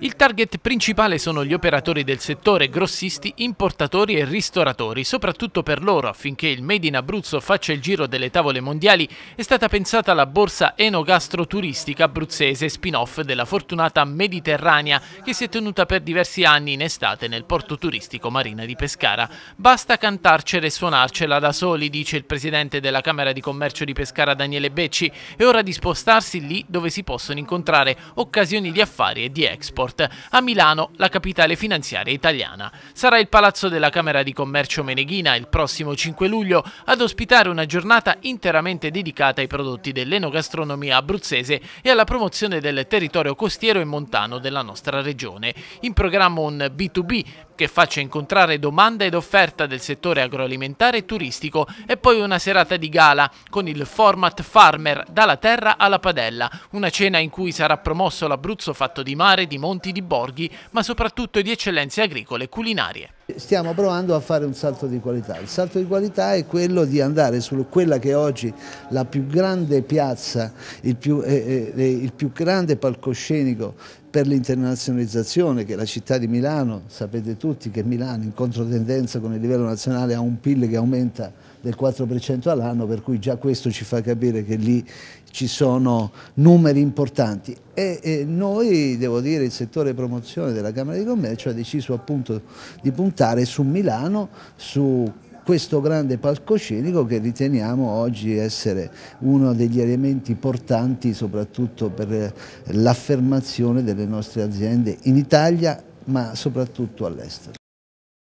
Il target principale sono gli operatori del settore, grossisti, importatori e ristoratori. Soprattutto per loro, affinché il Made in Abruzzo faccia il giro delle tavole mondiali, è stata pensata la borsa enogastroturistica abruzzese, spin-off della fortunata Mediterranea, che si è tenuta per diversi anni in estate nel porto turistico Marina di Pescara. Basta cantarcela e suonarcela da soli, dice il presidente della Camera di Commercio di Pescara Daniele Becci, è ora di spostarsi lì dove si possono incontrare occasioni di affari e di export. Nord, a Milano, la capitale finanziaria italiana. Sarà il Palazzo della Camera di Commercio Meneghina il prossimo 5 luglio ad ospitare una giornata interamente dedicata ai prodotti dell'enogastronomia abruzzese e alla promozione del territorio costiero e montano della nostra regione. In programma un B2B che faccia incontrare domanda ed offerta del settore agroalimentare e turistico e poi una serata di gala con il format Farmer dalla terra alla padella, una cena in cui sarà promosso l'Abruzzo fatto di mare, di monti, di borghi, ma soprattutto di eccellenze agricole e culinarie. Stiamo provando a fare un salto di qualità. Il salto di qualità è quello di andare su quella che è oggi la più grande piazza, il più, eh, eh, eh il più grande palcoscenico per l'internazionalizzazione che è la città di Milano, sapete tutti che Milano in controtendenza con il livello nazionale ha un PIL che aumenta del 4% all'anno, per cui già questo ci fa capire che lì ci sono numeri importanti. E, e noi, devo dire, il settore promozione della Camera di Commercio ha deciso appunto di puntare su Milano, su questo grande palcoscenico che riteniamo oggi essere uno degli elementi portanti soprattutto per l'affermazione delle nostre aziende in Italia ma soprattutto all'estero.